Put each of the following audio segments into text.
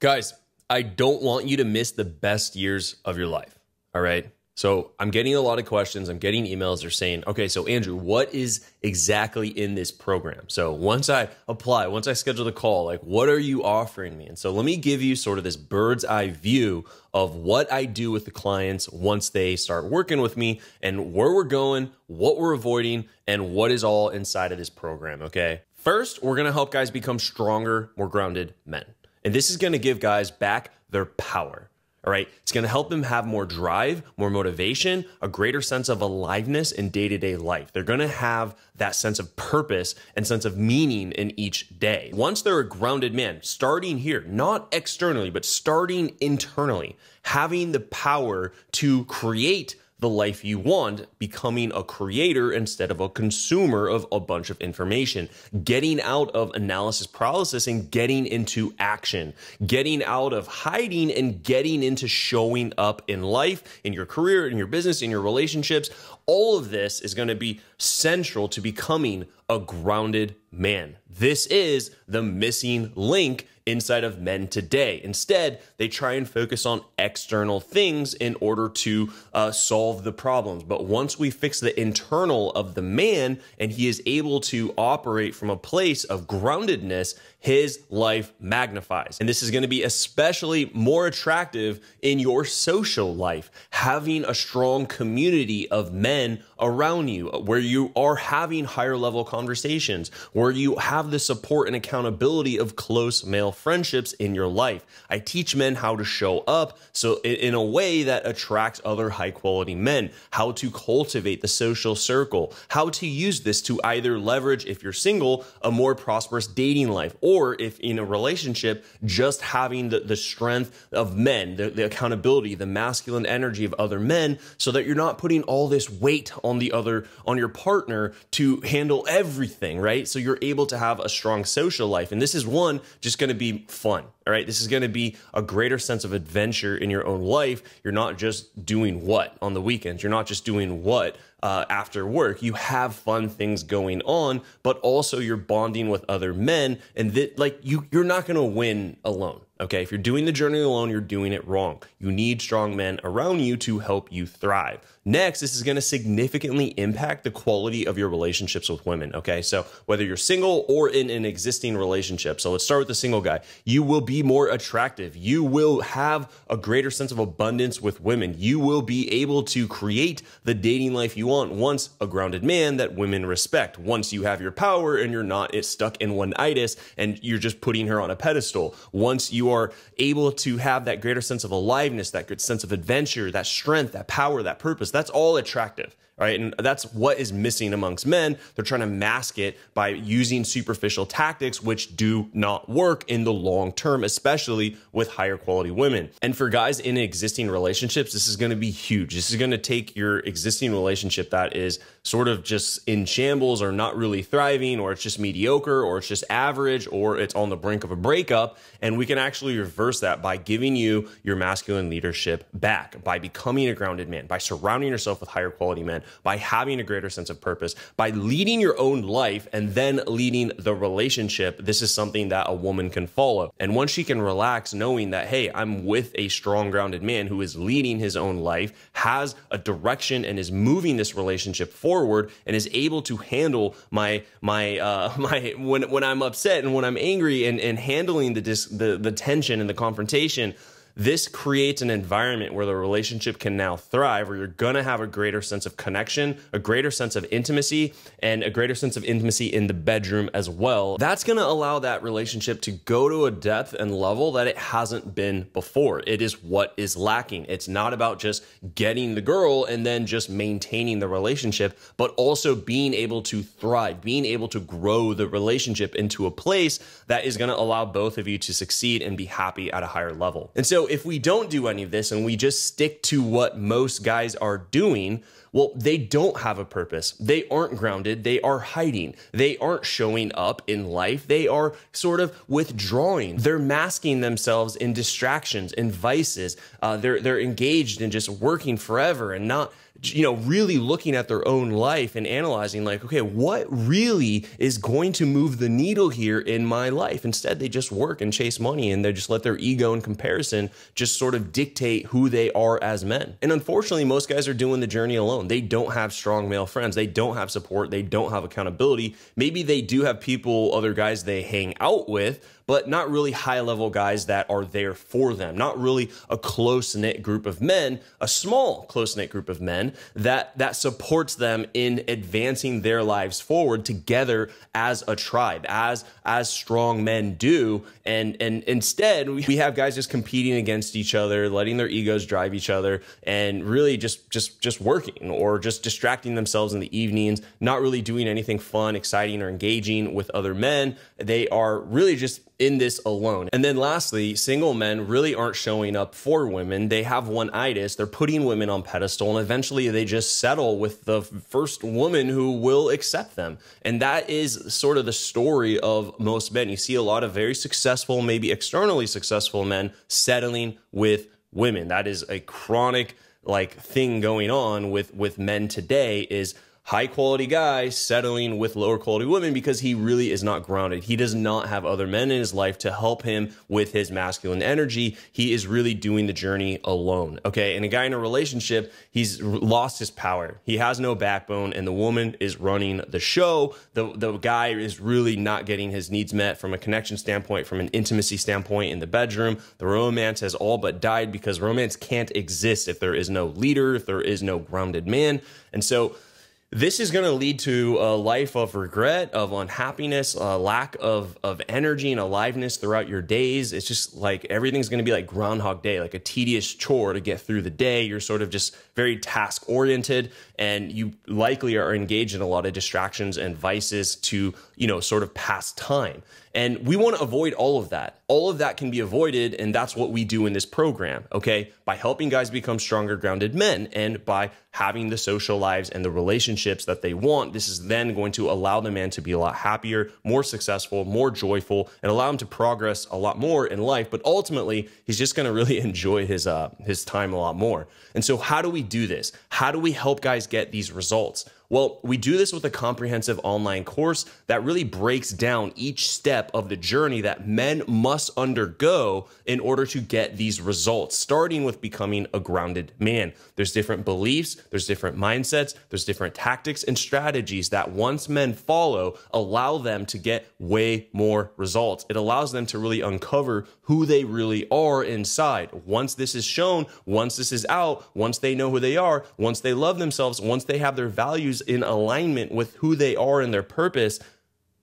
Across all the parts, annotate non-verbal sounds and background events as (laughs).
Guys, I don't want you to miss the best years of your life. All right. So I'm getting a lot of questions. I'm getting emails. They're saying, okay, so Andrew, what is exactly in this program? So once I apply, once I schedule the call, like what are you offering me? And so let me give you sort of this bird's eye view of what I do with the clients once they start working with me and where we're going, what we're avoiding, and what is all inside of this program. Okay. First, we're going to help guys become stronger, more grounded men. And this is going to give guys back their power. All right. It's going to help them have more drive, more motivation, a greater sense of aliveness in day to day life. They're going to have that sense of purpose and sense of meaning in each day. Once they're a grounded man, starting here, not externally, but starting internally, having the power to create the life you want, becoming a creator instead of a consumer of a bunch of information, getting out of analysis paralysis and getting into action, getting out of hiding and getting into showing up in life, in your career, in your business, in your relationships. All of this is going to be central to becoming a grounded man. This is the missing link inside of men today. Instead, they try and focus on external things in order to uh, solve the problems. But once we fix the internal of the man and he is able to operate from a place of groundedness, his life magnifies. And this is going to be especially more attractive in your social life. Having a strong community of men around you where you are having higher level conversations, where you have the support and accountability of close male friendships in your life. I teach men how to show up so in a way that attracts other high quality men, how to cultivate the social circle, how to use this to either leverage if you're single a more prosperous dating life or if in a relationship just having the, the strength of men, the, the accountability, the masculine energy of other men so that you're not putting all this weight on the other on your partner to handle everything, right? So you're able to have a strong social life. And this is one just going to be fun. All right. This is going to be a greater sense of adventure in your own life. You're not just doing what on the weekends. You're not just doing what uh, after work. You have fun things going on, but also you're bonding with other men. And that, like, you, you're not going to win alone. Okay. If you're doing the journey alone, you're doing it wrong. You need strong men around you to help you thrive. Next, this is going to significantly impact the quality of your relationships with women. Okay. So whether you're single or in an existing relationship. So let's start with the single guy. You will be more attractive. You will have a greater sense of abundance with women. You will be able to create the dating life you want once a grounded man that women respect. Once you have your power and you're not stuck in one itis and you're just putting her on a pedestal. Once you are able to have that greater sense of aliveness, that good sense of adventure, that strength, that power, that purpose, that's all attractive. Right, And that's what is missing amongst men. They're trying to mask it by using superficial tactics, which do not work in the long term, especially with higher quality women. And for guys in existing relationships, this is going to be huge. This is going to take your existing relationship that is sort of just in shambles or not really thriving, or it's just mediocre, or it's just average, or it's on the brink of a breakup. And we can actually reverse that by giving you your masculine leadership back, by becoming a grounded man, by surrounding yourself with higher quality men by having a greater sense of purpose, by leading your own life and then leading the relationship. This is something that a woman can follow. And once she can relax knowing that, hey, I'm with a strong, grounded man who is leading his own life, has a direction and is moving this relationship forward and is able to handle my, my, uh, (laughs) my, when, when I'm upset and when I'm angry and, and handling the, dis, the, the tension and the confrontation this creates an environment where the relationship can now thrive, where you're gonna have a greater sense of connection, a greater sense of intimacy, and a greater sense of intimacy in the bedroom as well. That's gonna allow that relationship to go to a depth and level that it hasn't been before. It is what is lacking. It's not about just getting the girl and then just maintaining the relationship, but also being able to thrive, being able to grow the relationship into a place that is gonna allow both of you to succeed and be happy at a higher level. And so if we don't do any of this and we just stick to what most guys are doing, well, they don't have a purpose. They aren't grounded. They are hiding. They aren't showing up in life. They are sort of withdrawing. They're masking themselves in distractions and vices. Uh, they're they're engaged in just working forever and not you know, really looking at their own life and analyzing, like, okay, what really is going to move the needle here in my life? Instead, they just work and chase money and they just let their ego and comparison just sort of dictate who they are as men. And unfortunately, most guys are doing the journey alone. They don't have strong male friends, they don't have support, they don't have accountability. Maybe they do have people, other guys they hang out with, but not really high level guys that are there for them, not really a close knit group of men, a small close knit group of men that that supports them in advancing their lives forward together as a tribe, as as strong men do. And and instead we have guys just competing against each other, letting their egos drive each other, and really just just just working or just distracting themselves in the evenings, not really doing anything fun, exciting, or engaging with other men. They are really just in this alone. And then lastly, single men really aren't showing up for women. They have one itis, they're putting women on pedestal and eventually they just settle with the first woman who will accept them. And that is sort of the story of most men. You see a lot of very successful, maybe externally successful men settling with women. That is a chronic like thing going on with with men today is high quality guy settling with lower quality women because he really is not grounded. He does not have other men in his life to help him with his masculine energy. He is really doing the journey alone. Okay. And a guy in a relationship, he's lost his power. He has no backbone, and the woman is running the show. The, the guy is really not getting his needs met from a connection standpoint, from an intimacy standpoint in the bedroom. The romance has all but died because romance can't exist if there is no leader, if there is no grounded man. And so, this is going to lead to a life of regret, of unhappiness, a lack of of energy and aliveness throughout your days. It's just like everything's going to be like Groundhog Day, like a tedious chore to get through the day. You're sort of just very task oriented, and you likely are engaged in a lot of distractions and vices to you know sort of pass time. And we want to avoid all of that all of that can be avoided. And that's what we do in this program, okay? By helping guys become stronger, grounded men and by having the social lives and the relationships that they want. This is then going to allow the man to be a lot happier, more successful, more joyful, and allow him to progress a lot more in life. But ultimately, he's just going to really (laughs) enjoy his, uh, his time a lot more. And so, how do we do this? How do we help guys get these results? Well, we do this with a comprehensive online course that really breaks down each step of the journey that men must undergo in order to get these results, starting with becoming a grounded man. There's different beliefs, there's different mindsets, there's different tactics and strategies that once men follow, allow them to get way more results. It allows them to really uncover who they really are inside. Once this is shown, once this is out, once they know who they are, once they love themselves, once they have their values lives in alignment with who they are and their purpose,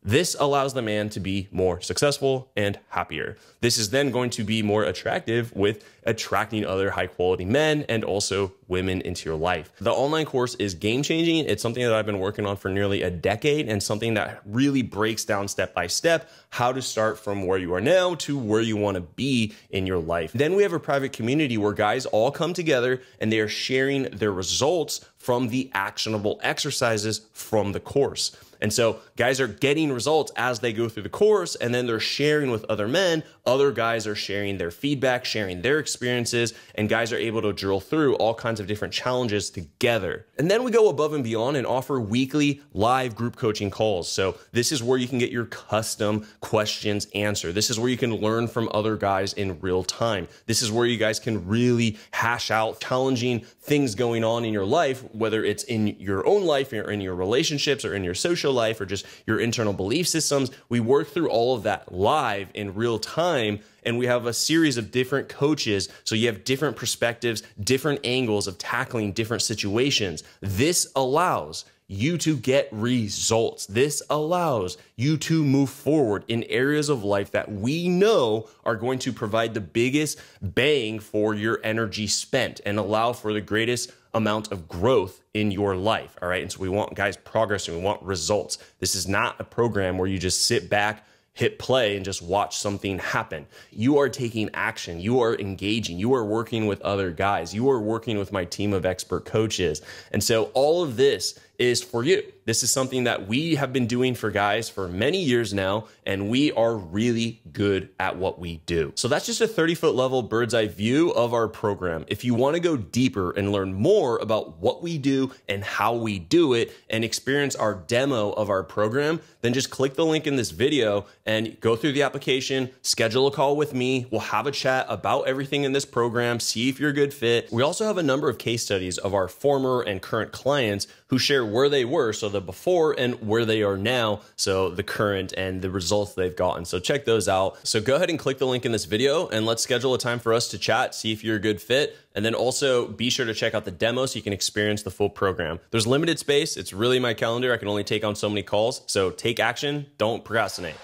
this allows the man to be more successful and happier. This is then going to be more attractive with attracting other high quality men and also women into your life. The online course is game changing. It's something that I've been working on for nearly a decade and something that really breaks down step by step how to start from where you are now to where you want to be in your life. Then we have a private community where guys all come together and they are sharing their results from the actionable exercises from the course. And so guys are getting results as they go through the course and then they're sharing with other men. Other guys are sharing their feedback, sharing their experiences, and guys are able to drill through all kinds of different challenges together. And then we go above and beyond and offer weekly live group coaching calls. So this is where you can get your custom questions answered. This is where you can learn from other guys in real time. This is where you guys can really hash out challenging things going on in your life whether it's in your own life or in your relationships or in your social life or just your internal belief systems. We work through all of that live in real time. And we have a series of different coaches. So you have different perspectives, different angles of tackling different situations. This allows you to get results. This allows you to move forward in areas of life that we know are going to provide the biggest bang for your energy spent and allow for the greatest amount of growth in your life. All right. And so we want guys progress and we want results. This is not a program where you just sit back, hit play, and just watch something happen. You are taking action. You are engaging. You are working with other guys. You are working with my team of expert coaches. And so all of this is for you. This is something that we have been doing for guys for many years now, and we are really good at what we do. So that's just a 30 foot level bird's eye view of our program. If you want to go deeper and learn more about what we do and how we do it and experience our demo of our program, then just click the link in this video and go through the application, schedule a call with me. We'll have a chat about everything in this program, see if you're a good fit. We also have a number of case studies of our former and current clients who share where they were, so the before and where they are now, so the current and the results they've gotten. So check those out. So go ahead and click the link in this video and let's schedule a time for us to chat, see if you're a good fit. And then also be sure to check out the demo so you can experience the full program. There's limited space. It's really my calendar. I can only take on so many calls. So take action. Don't procrastinate.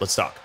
Let's talk.